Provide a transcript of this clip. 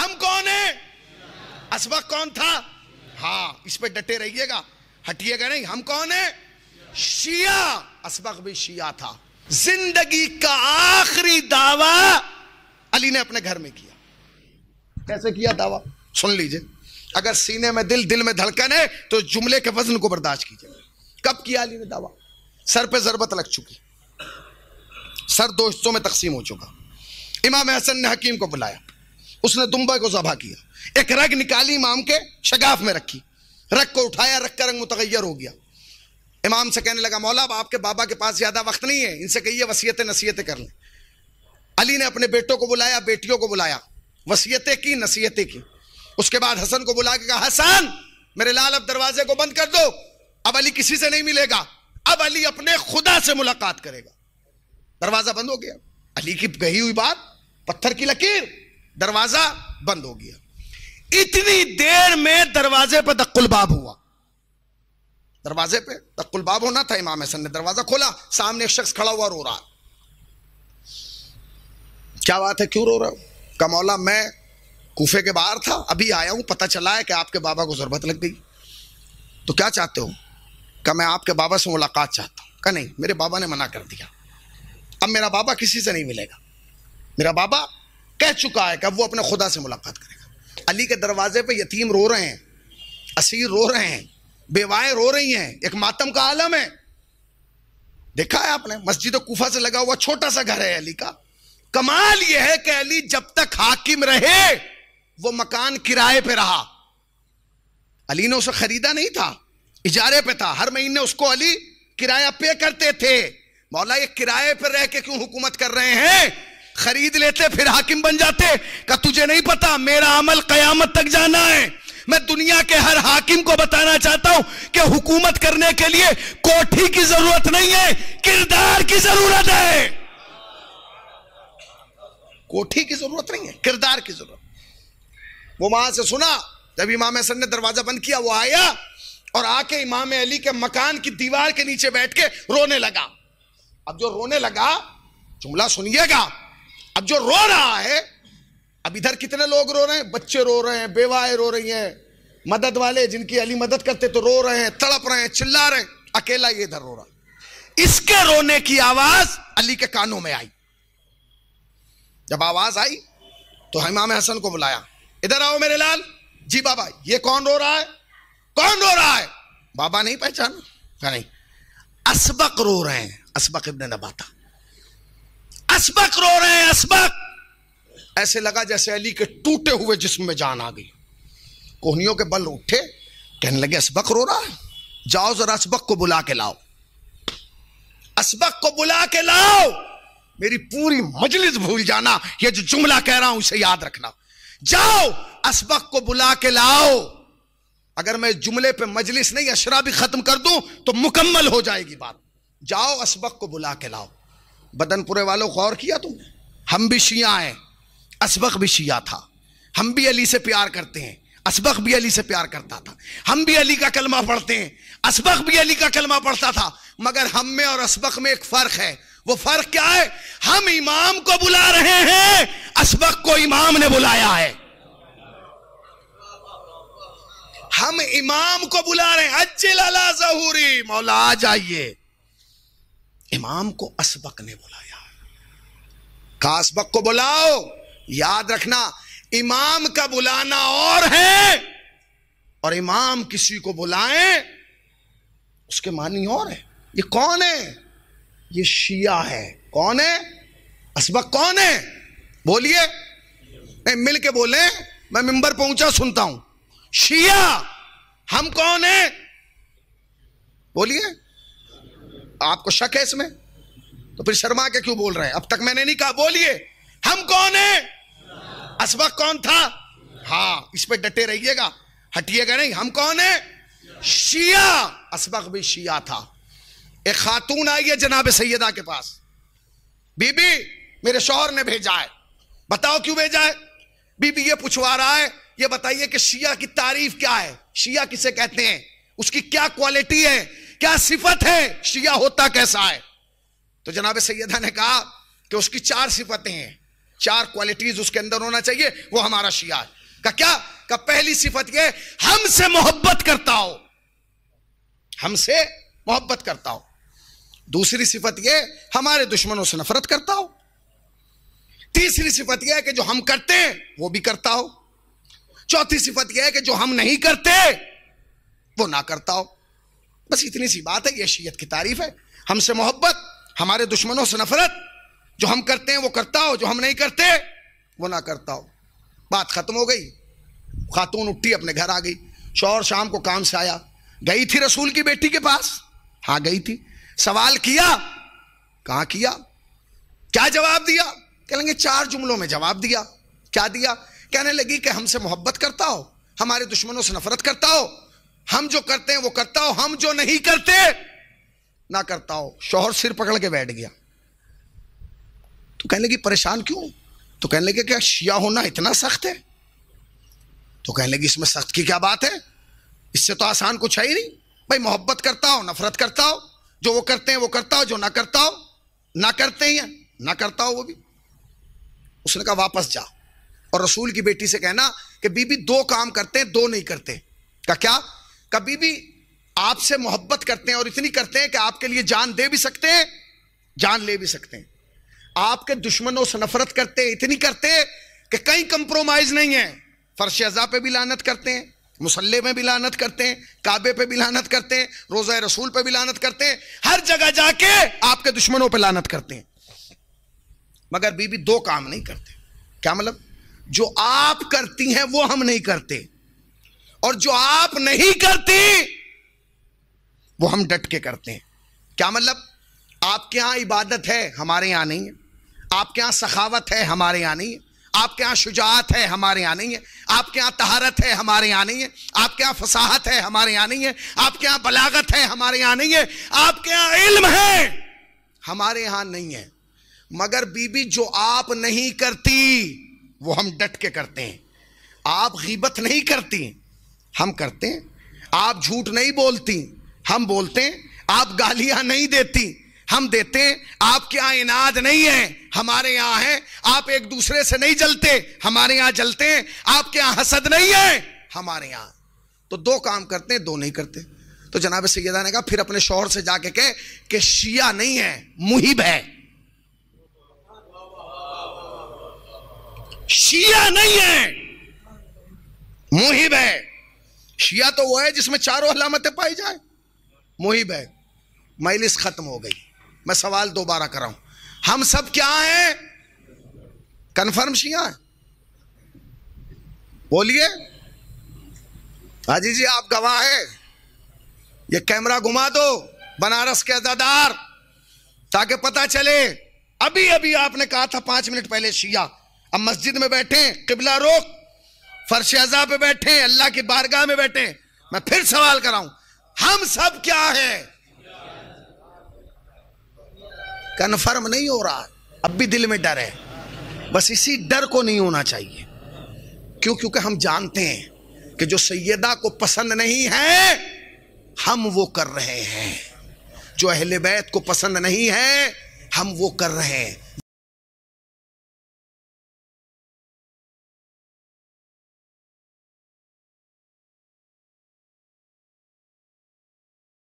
हम कौन है असबक कौन था हाँ इस पर डटे रहिएगा हटिएगा नहीं हम कौन है शिया असबक भी शिया था जिंदगी का आखिरी दावा अली ने अपने घर में किया कैसे किया दावा सुन लीजिए अगर सीने में दिल दिल में धड़कन है तो जुमले के वजन को बर्दाश्त कीजिए कब किया अली ने दावा सर पे जरबत लग चुकी सर दो हिस्सों में तकसीम हो चुका इमाम हसन ने हकीम को बुलाया उसने दुम्बे को जबा किया एक रग निकाली इमाम के शगाफ में रखी रग को उठाया रग का रंग मुतगैर हो गया इमाम से कहने लगा मौला अब आपके बाबा के पास ज़्यादा वक्त नहीं है इनसे कहिए वसीयतें नसीहतें कर लें अली ने अपने बेटों को बुलाया बेटियों को बुलाया वसीयतें की नसीहतें की उसके बाद हसन को बुला के कहा हसन मेरे लाल अब दरवाजे को बंद कर दो अब अली किसी से नहीं मिलेगा अब अली अपने खुदा से मुलाकात करेगा दरवाजा बंद हो गया अली की गई हुई बात पत्थर की लकीर दरवाजा बंद हो गया इतनी देर में दरवाजे पर दक्कुलबाब हुआ दरवाजे पे दक्कुलबाब होना था इमाम हसन ने दरवाजा खोला सामने एक शख्स खड़ा हुआ रो रहा क्या बात है क्यों रो रहा हूं का मौला मैं कूफे के बाहर था अभी आया हूं पता चला है कि आपके बाबा को जरूरत लग गई तो क्या चाहते हो क्या मैं आपके बाबा से मुलाकात चाहता हूँ क्या नहीं मेरे बाबा ने मना कर दिया अब मेरा बाबा किसी से नहीं मिलेगा मेरा बाबा कह चुका है कि अब वो अपने खुदा से मुलाकात करेगा अली के दरवाजे पे यतीम रो रहे हैं असीर रो रहे हैं बेवाएं रो रही हैं एक मातम का आलम है देखा है आपने मस्जिद कोफा से लगा हुआ छोटा सा घर है अली का कमाल यह है कि अली जब तक हाकिम रहे वो मकान किराए पे रहा अली ने उसे खरीदा नहीं था इजारे पे था हर महीने उसको अली किराया पे करते थे मौला ये किराए पर रह के क्यों हुकूमत कर रहे हैं खरीद लेते फिर हाकिम बन जाते का तुझे नहीं पता मेरा अमल कयामत तक जाना है मैं दुनिया के हर हाकिम को बताना चाहता हूं कि हुकूमत करने के लिए कोठी की जरूरत नहीं है किरदार की जरूरत है कोठी की जरूरत नहीं है किरदार की जरूरत वो वहां से सुना जब इमाम हसन ने दरवाजा बंद किया वो आया और आके इमाम अली के मकान की दीवार के नीचे बैठ के रोने लगा अब जो रोने लगा जुमला सुनिएगा अब जो रो रहा है अब इधर कितने लोग रो रहे हैं बच्चे रो रहे हैं बेवाएं रो रही हैं मदद वाले जिनकी अली मदद करते तो रो रहे हैं तड़प रहे हैं चिल्ला रहे हैं अकेला ये इधर रो रहा इसके रोने की आवाज अली के कानों में आई जब आवाज आई तो हमाम हसन को बुलाया इधर आओ मेरे लाल जी बाबा ये कौन रो रहा है कौन रो रहा है बाबा नहीं पहचाना नहीं असबक रो रहे हैं असबक इब्ने नबाता असबक रो रहे हैं असबक ऐसे लगा जैसे अली के टूटे हुए जिस्म में जान आ गई कोहनियों के बल उठे कहने लगे असबक रो रहा है जाओ जरा असबक को बुला के लाओ असबक को बुला के लाओ मेरी पूरी मजलिस भूल जाना ये जो जुमला कह रहा हूं उसे याद रखना जाओ असबक को बुला के लाओ अगर मैं जुमले पे मजलिस नहीं अशरा भी खत्म कर दूं तो मुकम्मल हो जाएगी बात जाओ असबक को बुला के लाओ बदनपुरे वालों गौर किया तुमने हम भी शिया हैं असबक भी शिया था हम भी अली से प्यार करते हैं असबक भी अली से प्यार करता था हम भी अली का कलमा पढ़ते हैं असबक भी अली का कलमा पढ़ता था मगर हम में और असबक में एक फर्क है वो फर्क क्या है हम इमाम को बुला रहे हैं असबक को इमाम ने बुलाया है हम इमाम को बुला रहे हैं अच्छे लाला जहूरी मौला आ जाइए इमाम को असबक ने बुलाया का असबक को बुलाओ याद रखना इमाम का बुलाना और है और इमाम किसी को बुलाए उसके मानी और है ये कौन है ये शिया है कौन है असबक कौन है बोलिए नहीं मिल के बोले मैं मिंबर पहुंचा सुनता हूं शिया हम कौन है बोलिए आपको शक है इसमें तो फिर शर्मा के क्यों बोल रहे हैं अब तक मैंने नहीं कहा बोलिए हम कौन है असबक कौन था हाँ इस पर डटे रहिएगा हटिएगा नहीं हम कौन है शिया असबक भी शिया था एक खातून आई है जनाब सैदा के पास बीबी मेरे शोहर ने भेजा है बताओ क्यों भेजा है बीबी ये पूछवा रहा है ये बताइए कि शिया की तारीफ क्या है शिया किसे कहते हैं उसकी क्या क्वालिटी है क्या सिफत है शिया होता कैसा है तो जनाब सैदा ने कहा कि उसकी चार सिफतें हैं चार क्वालिटीज उसके अंदर होना चाहिए वो हमारा शिया है का क्या का पहली सिफत यह हमसे मोहब्बत करता हो हमसे मोहब्बत करता हो दूसरी सिफत यह हमारे दुश्मनों से नफरत करता हो तीसरी सिफत यह है कि जो हम करते हैं वो भी करता हो चौथी सिफत यह है कि जो हम नहीं करते वो ना करता हो बस इतनी सी बात है ये शीयत की तारीफ है हमसे मोहब्बत हमारे दुश्मनों से नफरत जो हम करते हैं वो करता हो जो हम नहीं करते वो ना करता हो बात ख़त्म हो गई खातून उठी अपने घर आ गई शोर शाम को काम से आया गई थी रसूल की बेटी के पास हाँ गई थी सवाल किया कहा किया क्या जवाब दिया कह लेंगे चार जुमलों में जवाब दिया क्या दिया कहने लगी कि हमसे मोहब्बत करता हो हमारे दुश्मनों से नफरत करता हो हम जो करते हैं वो करता हो हम जो नहीं करते ना करता हो शोहर सिर पकड़ के बैठ गया तो कहने लगी परेशान क्यों तो कहने लगे क्या शिया होना इतना सख्त है तो कहने लगी इसमें सख्त की क्या बात है इससे तो आसान कुछ है ही नहीं भाई मोहब्बत करता हो नफरत करता हो जो वो करते हैं वो करता हो जो ना करता हो ना करते ही हैं ना करता हो वो भी उसने कहा वापस जा और रसूल की बेटी से कहना कि बीबी दो काम करते हैं दो नहीं करते का क्या कभी भी आपसे मोहब्बत करते हैं और इतनी करते हैं कि आपके लिए जान दे भी सकते हैं जान ले भी सकते हैं आपके दुश्मनों से नफरत करते हैं इतनी करते हैं कि कहीं कंप्रोमाइज नहीं है फर्श अजा पे भी लानत करते हैं मुसल्ले में भी लानत करते हैं काबे पे भी लानत करते हैं रोजा रसूल पे भी लानत करते हैं हर जगह जाके आपके दुश्मनों पे लानत करते हैं मगर बीबी दो काम नहीं करते क्या मतलब जो आप करती हैं वो हम नहीं करते और जो आप नहीं करते वो हम डट के करते हैं क्या मतलब आपके यहां इबादत है हमारे यहां नहीं है आपके यहां सखावत है हमारे यहां नहीं है आपके यहाँ शुजात है हमारे यहाँ नहीं है आपके यहाँ तहारत है हमारे यहाँ नहीं है आपके यहाँ फसाहत है हमारे यहाँ नहीं है आपके यहाँ बलागत है हमारे यहाँ नहीं है आपके यहाँ इल्म है हमारे यहाँ नहीं है मगर बीबी जो आप नहीं करती वो हम डट के करते हैं आप गिबत नहीं करती हम करते हैं आप झूठ नहीं बोलती हम बोलते हैं आप गालियां नहीं देती हम देते हैं आपके यहां इनाद नहीं है हमारे यहां है आप एक दूसरे से नहीं जलते हमारे यहां जलते हैं आपके यहां हसद नहीं है हमारे यहां तो दो काम करते हैं दो नहीं करते तो जनाब सैदा ने कहा फिर अपने शोहर से जाके कहे कि शिया नहीं है मुहिब है शिया नहीं है मुहिब है शिया तो वो है जिसमें चारों अलामतें पाई जाए मुहिब है मैलिस खत्म हो गई मैं सवाल दोबारा कराऊ हम सब क्या हैं कन्फर्म शिया है बोलिए हाजी जी आप गवाह है ये कैमरा घुमा दो बनारस के अदादार ताकि पता चले अभी अभी आपने कहा था पांच मिनट पहले शिया अब मस्जिद में बैठे किबला रोक अजा पे बैठे अल्लाह की बारगाह में बैठे मैं फिर सवाल कराऊं हम सब क्या हैं कन्फर्म नहीं हो रहा अब भी दिल में डर है बस इसी डर को नहीं होना चाहिए क्यों क्योंकि हम जानते हैं कि जो सैदा को पसंद नहीं है हम वो कर रहे हैं जो अहले बैत को पसंद नहीं है हम वो कर रहे हैं